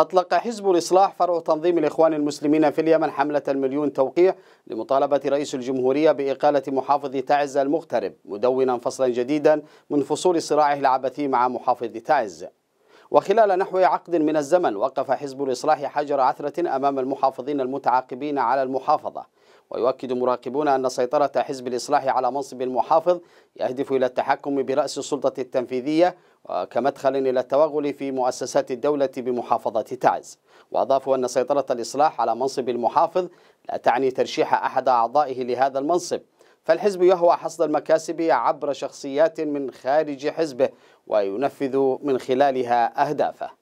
أطلق حزب الإصلاح فرع تنظيم الإخوان المسلمين في اليمن حملة المليون توقيع لمطالبة رئيس الجمهورية بإقالة محافظ تعز المغترب مدونا فصلا جديدا من فصول صراعه العبثي مع محافظ تعز وخلال نحو عقد من الزمن وقف حزب الإصلاح حجر عثرة أمام المحافظين المتعاقبين على المحافظة ويؤكد مراقبون أن سيطرة حزب الإصلاح على منصب المحافظ يهدف إلى التحكم برأس السلطة التنفيذية كمدخل إلى التوغل في مؤسسات الدولة بمحافظة تعز وأضافوا أن سيطرة الإصلاح على منصب المحافظ لا تعني ترشيح أحد أعضائه لهذا المنصب فالحزب يهوى حصد المكاسب عبر شخصيات من خارج حزبه وينفذ من خلالها أهدافه